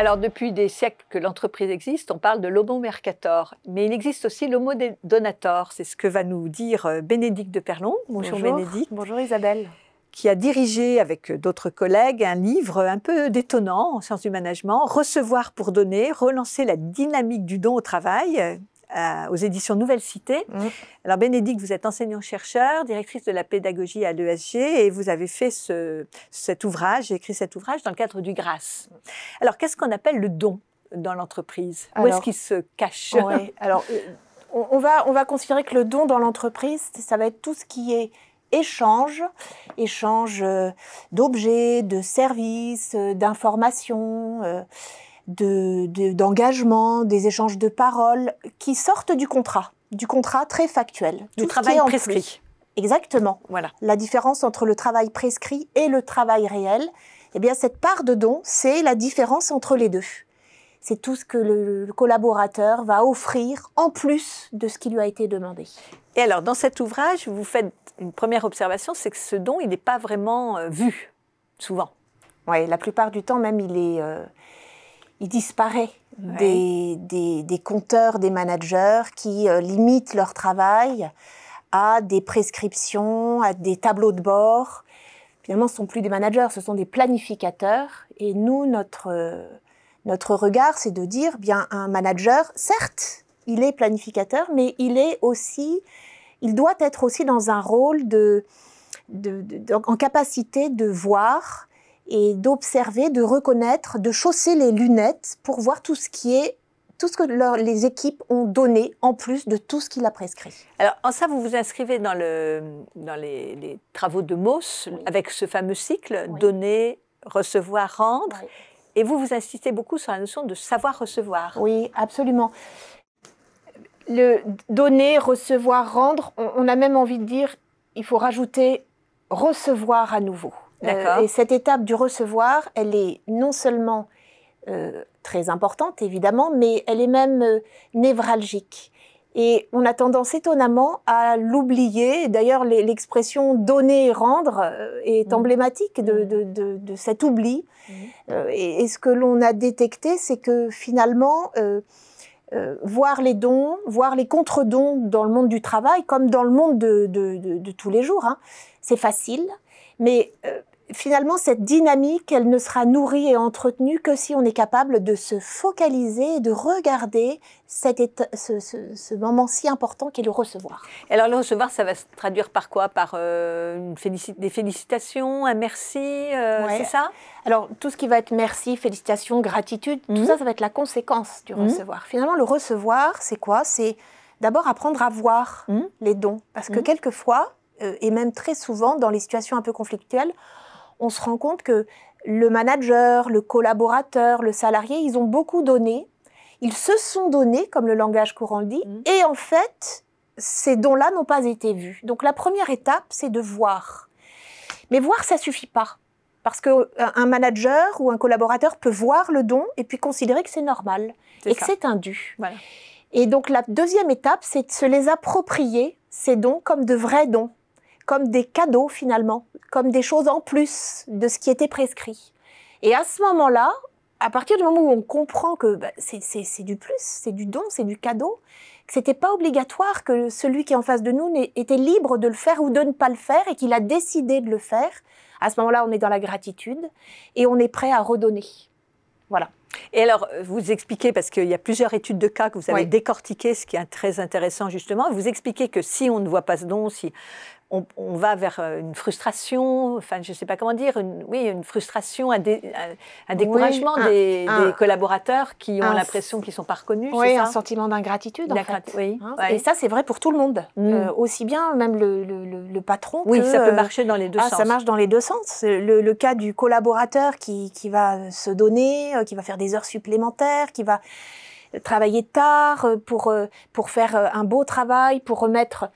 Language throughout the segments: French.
Alors, depuis des siècles que l'entreprise existe, on parle de l'homo mercator, mais il existe aussi l'homo donator. C'est ce que va nous dire euh, Bénédicte de Perlon. Bonjour, Bonjour Isabelle qui a dirigé avec d'autres collègues un livre un peu détonnant en sciences du management, Recevoir pour donner, relancer la dynamique du don au travail, euh, aux éditions Nouvelle Cité. Alors Bénédicte, vous êtes enseignant-chercheur, directrice de la pédagogie à l'ESG et vous avez fait ce, cet ouvrage, écrit cet ouvrage dans le cadre du grâce Alors qu'est-ce qu'on appelle le don dans l'entreprise Où est-ce qu'il se cache alors, euh, on, va, on va considérer que le don dans l'entreprise, ça va être tout ce qui est échange, échange euh, d'objets, de services, d'informations d'engagement, de, d'engagement des échanges de paroles qui sortent du contrat, du contrat très factuel. Du travail prescrit. Exactement. Voilà. La différence entre le travail prescrit et le travail réel, eh bien cette part de don, c'est la différence entre les deux. C'est tout ce que le, collaborateur va offrir en plus de ce qui lui a été demandé. Et alors, dans cet ouvrage, vous faites une première observation, c'est que ce don, il n'est pas vraiment euh, vu, souvent. Oui, la plupart du temps, même, il est, euh, il disparaît des, des, compteurs, des managers qui euh, limitent leur travail à des prescriptions, à des tableaux de bord. Finalement, ce ne sont plus des managers, ce sont des planificateurs. Et nous, notre, euh, notre regard, c'est de dire, eh bien, un manager, certes, il est planificateur, mais il est aussi, il doit être aussi dans un rôle en capacité de voir et d'observer, de reconnaître, de chausser les lunettes pour voir tout ce qui est tout ce que les équipes ont donné en plus de tout ce qu'il a prescrit. Alors, en ça, vous vous inscrivez dans, les, travaux de Mauss avec ce fameux cycle donner, recevoir, rendre. Et vous, vous insistez beaucoup sur la notion de savoir recevoir. Oui, absolument. Le donner, recevoir, rendre, on a même envie de dire, il faut rajouter recevoir à nouveau. Euh, et cette étape du recevoir, elle est non seulement euh, très importante, évidemment, mais elle est même euh, névralgique. Et on a tendance étonnamment à l'oublier. D'ailleurs, l'expression donner et rendre est mmh. emblématique mmh. de, cet oubli. Mmh. Et, ce que l'on a détecté, c'est que finalement, voir les dons, voir les contre-dons dans le monde du travail, comme dans le monde de, tous les jours, hein, c'est facile. Mais finalement, cette dynamique, elle ne sera nourrie et entretenue que si on est capable de se focaliser, et de regarder ce, moment si important qu'est le recevoir. Alors le recevoir, ça va se traduire par quoi Par euh, des félicitations, un merci, euh, c'est ça Alors tout ce qui va être merci, félicitations, gratitude, tout mhm. ça, ça va être la conséquence du mhm. recevoir. Finalement, le recevoir, c'est quoi C'est d'abord apprendre à voir mhm. les dons, parce que quelquefois, euh, et même très souvent dans les situations un peu conflictuelles, on se rend compte que le manager, le collaborateur, le salarié, ils ont beaucoup donné. Ils se sont donnés, comme le langage courant le dit, mhm. et en fait, ces dons-là n'ont pas été vus. Donc la première étape, c'est de voir. Mais voir, ça suffit pas. Parce qu'un euh, manager ou un collaborateur peut voir le don et puis considérer que c'est normal et que c'est un dû. Et donc la deuxième étape, c'est de se les approprier, ces dons, comme de vrais dons comme des cadeaux finalement, comme des choses en plus de ce qui était prescrit. Et à ce moment-là, à partir du moment où on comprend que bah, c'est du plus, c'est du don, c'est du cadeau, que c'était pas obligatoire, que celui qui est en face de nous était libre de le faire ou de ne pas le faire et qu'il a décidé de le faire, à ce moment-là, on est dans la gratitude et on est prêt à redonner. Voilà. Et alors, vous expliquez, parce qu'il y a plusieurs études de cas que vous avez décortiquées, ce qui est très intéressant justement, vous expliquez que si on ne voit pas ce don, si on, va vers euh, une frustration, enfin je ne sais pas comment dire, oui, une frustration, un, découragement des, collaborateurs qui ont l'impression qu'ils ne sont pas reconnus. Oui, un sentiment d'ingratitude hein. Et ça c'est vrai pour tout le monde, mm. euh, aussi bien même le, le, patron. Oui, ça peut euh, marcher dans les deux ah, sens. Ça marche dans les deux sens. Le, cas du collaborateur qui, va se donner, qui va faire des heures supplémentaires, qui va travailler tard pour, pour faire un beau travail, pour remettre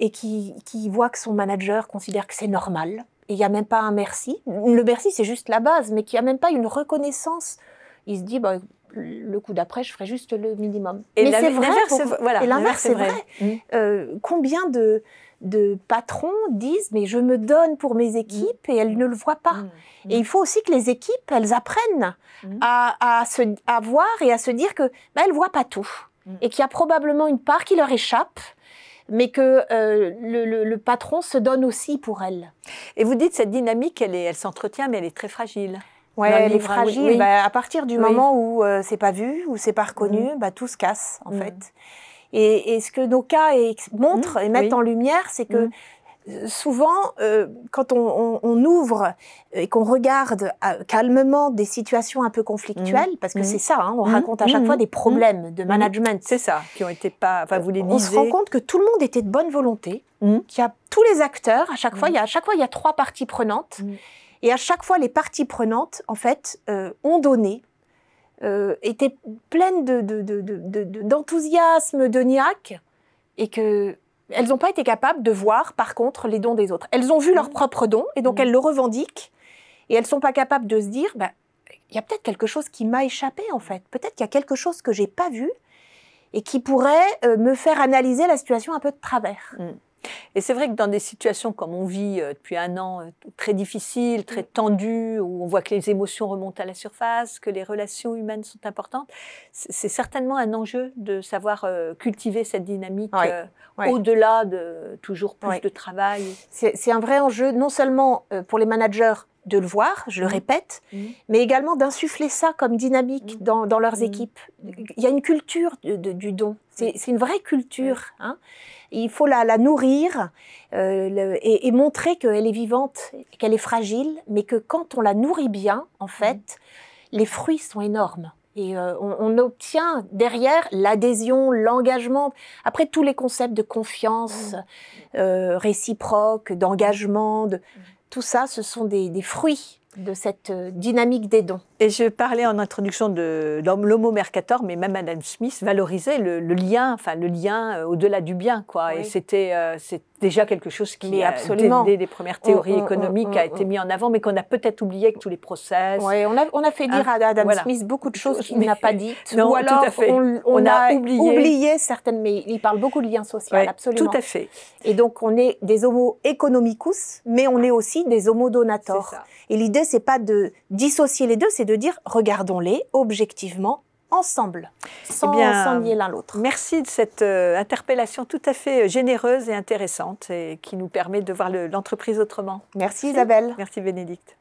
et qui, voit que son manager considère que c'est normal. Et il n'y a même pas un merci. Le merci, c'est juste la base, mais qui n'y a même pas une reconnaissance. Il se dit, bah, le coup d'après, je ferai juste le minimum. Et l'inverse, c'est vrai. Mmh. Euh, combien de, patrons disent mais je me donne pour mes équipes mmh. et elles ne le voient pas. Mmh. Et il faut aussi que les équipes, elles apprennent à, se, voir et à se dire que ne bah, voient pas tout et qu'il y a probablement une part qui leur échappe mais que euh, le, patron se donne aussi pour elle. Et vous dites cette dynamique, elle, est, elle s'entretient, mais elle est très fragile. Ouais, elle est hein, fragile. Bah, à partir du moment où euh, c'est pas vu, où c'est pas reconnu, mmh. bah, tout se casse en mmh. fait. Et, ce que nos cas montrent mmh. et mettent en lumière, c'est que souvent, euh, quand on, ouvre et qu'on regarde euh, calmement des situations un peu conflictuelles, mmh. parce que mmh. c'est ça, hein, on mmh. raconte à chaque fois des problèmes de management. C'est ça, qui ont été pas. Enfin, vous les On se rend compte que tout le monde était de bonne volonté, qu'il y a tous les acteurs, à chaque fois, il y a, à chaque fois, il y a trois parties prenantes. Et à chaque fois, les parties prenantes, en fait, euh, ont donné, étaient pleines d'enthousiasme, de, de, de niaque, et que elles n'ont pas été capables de voir, par contre, les dons des autres. Elles ont vu leurs mmh. propres dons et donc mmh. elles le revendiquent. Et elles ne sont pas capables de se dire, bah, il y a peut-être quelque chose qui m'a échappé en fait. Peut-être qu'il y a quelque chose que j'ai pas vu et qui pourrait euh, me faire analyser la situation un peu de travers. Mmh. Et c'est vrai que dans des situations comme on vit euh, depuis un an, euh, très difficiles, très mm. tendues, où on voit que les émotions remontent à la surface, que les relations humaines sont importantes, c'est certainement un enjeu de savoir euh, cultiver cette dynamique au-delà de toujours plus de travail. C'est un vrai enjeu, non seulement pour les managers de le voir, je le mhm. répète, mhm. mais également d'insuffler ça comme dynamique mhm. dans, leurs équipes. Il y a une culture du don, c'est une vraie culture. Hein. Il faut la, nourrir euh, et, montrer qu'elle est vivante, qu'elle est fragile, mais que quand on la nourrit bien, en fait, les fruits sont énormes. Et euh, on, obtient derrière l'adhésion, l'engagement, après tous les concepts de confiance euh, réciproque, d'engagement, de tout ça, ce sont des, fruits de cette euh, dynamique des dons. Et je parlais en introduction de, l'homo mercator, mais même Adam Smith valorisait le, lien, enfin le lien euh, au-delà du bien, quoi. Et c'était, euh, déjà quelque chose qui, est absolument. des premières théories économiques, a été mis en avant, mais qu'on a peut-être oublié avec tous les process. Ouais, on, a, on a fait dire ah, à Adam Smith beaucoup de choses qu'il n'a pas dites. Non, on, a, oublié. certaines, mais il parle beaucoup de liens sociaux, absolument. Tout à fait. Et donc, on est des homo economicus, mais on est aussi des homo donators. Et l'idée, c'est pas de dissocier les deux, c'est de dire, regardons-les objectivement ensemble, eh sans nier l'un l'autre. Merci de cette euh, interpellation tout à fait euh, généreuse et intéressante et qui nous permet de voir l'entreprise autrement. merci Isabelle. Merci Bénédicte.